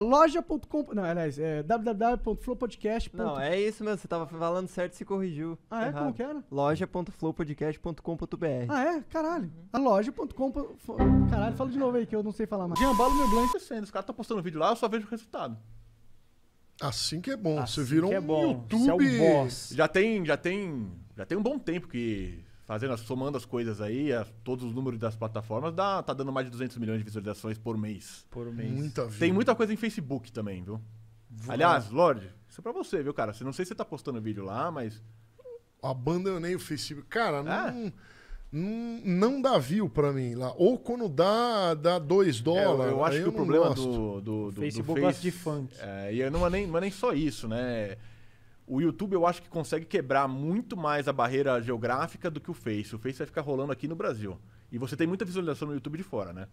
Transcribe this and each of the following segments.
Loja.com. Não, aliás, é www.flowpodcast.com Não, é isso mesmo, você tava falando certo e se corrigiu. Ah, é? Errado. Como que era? Loja.flowpodcast.com.br. Ah, é? Caralho. A loja.com. Caralho, fala de novo aí que eu não sei falar mais. Jambalo meu blanco tá acontecendo. Os caras estão postando vídeo lá, eu só vejo o resultado. Assim que é bom. Assim você virou é um bom. YouTube. Você é um boss. Já tem, já tem. Já tem um bom tempo que fazendo, somando as coisas aí, a, todos os números das plataformas, dá, tá dando mais de 200 milhões de visualizações por mês. Por mês. Muita Tem muita coisa em Facebook também, viu? Vou... Aliás, Lorde, isso é pra você, viu, cara? você Não sei se você tá postando vídeo lá, mas... Abandonei o Facebook. Cara, é? não... É? Não, não dá view pra mim lá. Ou quando dá, dá 2 dólares. É, eu acho que o problema do, do, do, Facebook do face, gosta de funk. É, e não é, nem, não é nem só isso, né? o YouTube eu acho que consegue quebrar muito mais a barreira geográfica do que o Face. O Face vai ficar rolando aqui no Brasil. E você tem muita visualização no YouTube de fora, né?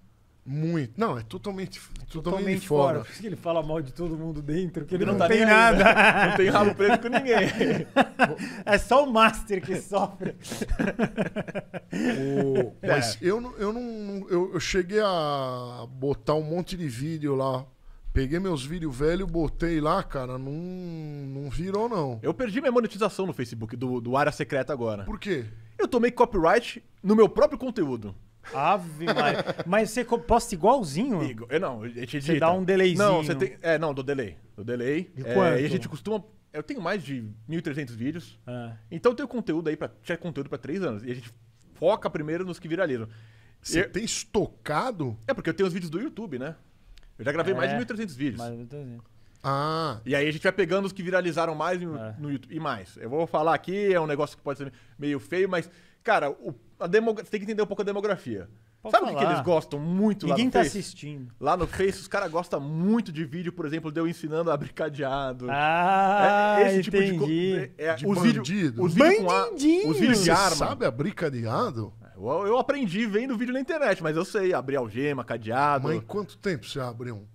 Muito. Não, é totalmente, é totalmente, totalmente fora. Por isso que ele fala mal de todo mundo dentro, que ele não, não tá tem nada. Aí, né? Não tem rabo preto com ninguém. é só o Master que sofre. O... É. Mas eu, eu não. Eu, eu cheguei a botar um monte de vídeo lá Peguei meus vídeos velhos, botei lá, cara, não, não virou, não. Eu perdi minha monetização no Facebook do, do Área Secreta agora. Por quê? Eu tomei copyright no meu próprio conteúdo. Ave Maria. Mas você posta igualzinho? Igo- Eu não, a gente edita. Você dá um delayzinho. Não, você tem. É, não, do delay. Do delay. De É, E a gente costuma. Eu tenho mais de 1.300 vídeos. É. Então eu tenho conteúdo aí pra. Tinha conteúdo pra três anos. E a gente foca primeiro nos que viralizam. Você Eu- tem estocado? É porque eu tenho os vídeos do YouTube, né? Eu já gravei mais de 1.300 é, vídeos. Mais de 1.300. Ah. E aí a gente vai pegando os que viralizaram mais no, é. no, YouTube. E mais. Eu vou falar aqui, é um negócio que pode ser meio feio, mas, cara, o, a demogra... você tem que entender um pouco a demografia. Pode Sabe o que, eles gostam muito Ninguém lá no tá Face? assistindo. Lá no Face, os caras gostam muito de vídeo, por exemplo, de eu ensinando a abrir cadeado. Ah, é, esse entendi. tipo de... É, é, de os bandido. Vídeo, os vídeos com a, Os vídeos de arma. sabe abrir cadeado? Eu, eu aprendi vendo vídeo na internet, mas eu sei abrir algema, cadeado. mãe quanto tempo você abre um?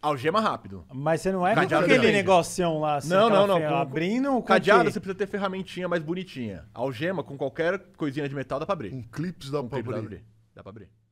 Algema rápido. Mas você não é cadeado com aquele negocião lá, assim, Não, não, não. Com, abrindo com Cadeado você precisa ter ferramentinha mais bonitinha. Algema com qualquer coisinha de metal dá pra abrir. Um clipe dá, um abrir. dá pra abrir. Dá pra abrir.